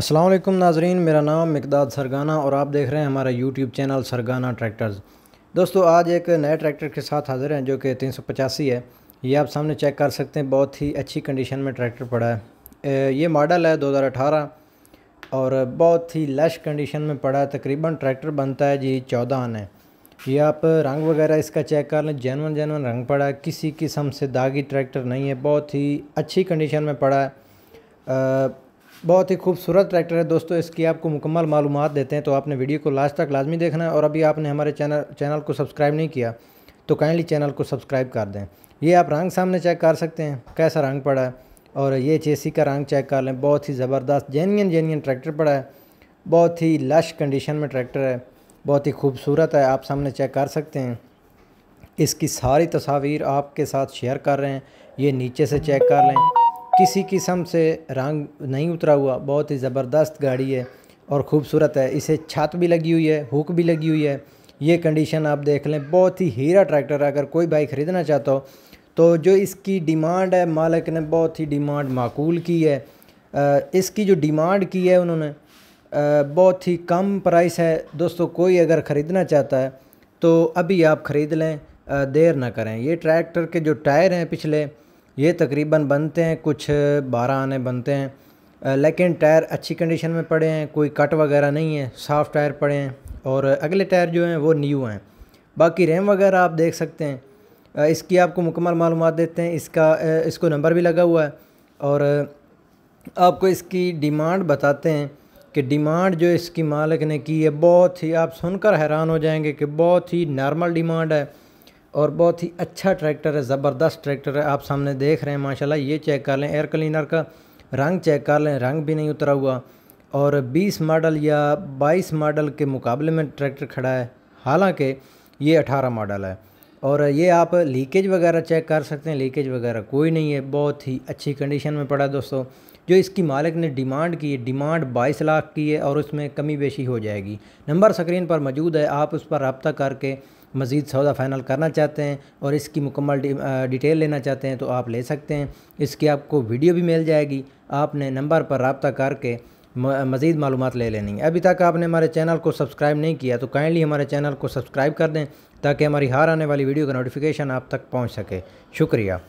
असलम नाजरीन मेरा नाम मकदाद सरगाना और आप देख रहे हैं हमारा यूट्यूब चैनल सरगाना ट्रैक्टर्स दोस्तों आज एक नए ट्रैक्टर के साथ हाज़िर हैं जो कि तीन सौ पचासी है ये आप सामने चेक कर सकते हैं बहुत ही अच्छी कंडीशन में ट्रैक्टर पड़ा है ये मॉडल है दो हज़ार अठारह और बहुत ही लश कंडीशन में पड़ा है तकरीबन ट्रैक्टर बनता है जी चौदह आने ये आप रंग वगैरह इसका चेक कर लें जैनवन जैनवन रंग पड़ा है किसी किस्म से दागी ट्रैक्टर नहीं है बहुत ही अच्छी कंडीशन में पड़ा है बहुत ही खूबसूरत ट्रैक्टर है दोस्तों इसकी आपको मुकम्मल मालूम देते हैं तो आपने वीडियो को लास्ट तक लाजमी देखना है और अभी आपने हमारे चैनल चैनल को सब्सक्राइब नहीं किया तो काइंडली चैनल को सब्सक्राइब कर दें ये आप रंग सामने चेक कर सकते हैं कैसा रंग पड़ा है और ये चेसी का रंग चेक कर लें बहुत ही ज़बरदस्त जेनविन जेन्यन ट्रैक्टर पड़ा है बहुत ही लश कंडीशन में ट्रैक्टर है बहुत ही खूबसूरत है आप सामने चेक कर सकते हैं इसकी सारी तस्वीर आपके साथ शेयर कर रहे हैं ये नीचे से चेक कर लें किसी किस्म से रंग नहीं उतरा हुआ बहुत ही ज़बरदस्त गाड़ी है और ख़ूबसूरत है इसे छत भी लगी हुई है हुक भी लगी हुई है ये कंडीशन आप देख लें बहुत ही हीरा ट्रैक्टर है अगर कोई बाइक ख़रीदना चाहता हो तो जो इसकी डिमांड है मालिक ने बहुत ही डिमांड माकूल की है इसकी जो डिमांड की है उन्होंने बहुत ही कम प्राइस है दोस्तों कोई अगर ख़रीदना चाहता है तो अभी आप ख़रीद लें देर ना करें ये ट्रैक्टर के जो टायर हैं पिछले ये तकरीबन बनते हैं कुछ बारह आने बनते हैं लेकिन टायर अच्छी कंडीशन में पड़े हैं कोई कट वगैरह नहीं है साफ़ टायर पड़े हैं और अगले टायर जो हैं वो न्यू हैं बाकी रैम वगैरह आप देख सकते हैं इसकी आपको मुकम्मल मालूम देते हैं इसका इसको नंबर भी लगा हुआ है और आपको इसकी डिमांड बताते हैं कि डिमांड जो इसकी मालिक ने की है बहुत ही आप सुनकर हैरान हो जाएंगे कि बहुत ही नॉर्मल डिमांड है और बहुत ही अच्छा ट्रैक्टर है ज़बरदस्त ट्रैक्टर है आप सामने देख रहे हैं माशाल्लाह ये चेक कर लें एयर क्लीनर का रंग चेक कर लें रंग भी नहीं उतरा हुआ और 20 मॉडल या 22 मॉडल के मुकाबले में ट्रैक्टर खड़ा है हालांकि ये 18 मॉडल है और ये आप लीकेज वगैरह चेक कर सकते हैं लीकेज वगैरह कोई नहीं है बहुत ही अच्छी कंडीशन में पड़ा दोस्तों जो इसकी मालिक ने डिमांड की है डिमांड बाईस लाख की है और उसमें कमी बेशी हो जाएगी नंबर स्क्रीन पर मौजूद है आप उस पर रबता करके मज़ीद सौदा फाइनल करना चाहते हैं और इसकी मुकम्मल डिटेल लेना चाहते हैं तो आप ले सकते हैं इसकी आपको वीडियो भी मिल जाएगी आपने नंबर पर रबता करके मज़ीद मालूम ले लेनी है अभी तक आपने हमारे चैनल को सब्सक्राइब नहीं किया तो काइंडली हमारे चैनल को सब्सक्राइब कर दें ताकि हमारी हार आने वाली वीडियो का नोटिफिकेशन आप तक पहुँच सके शुक्रिया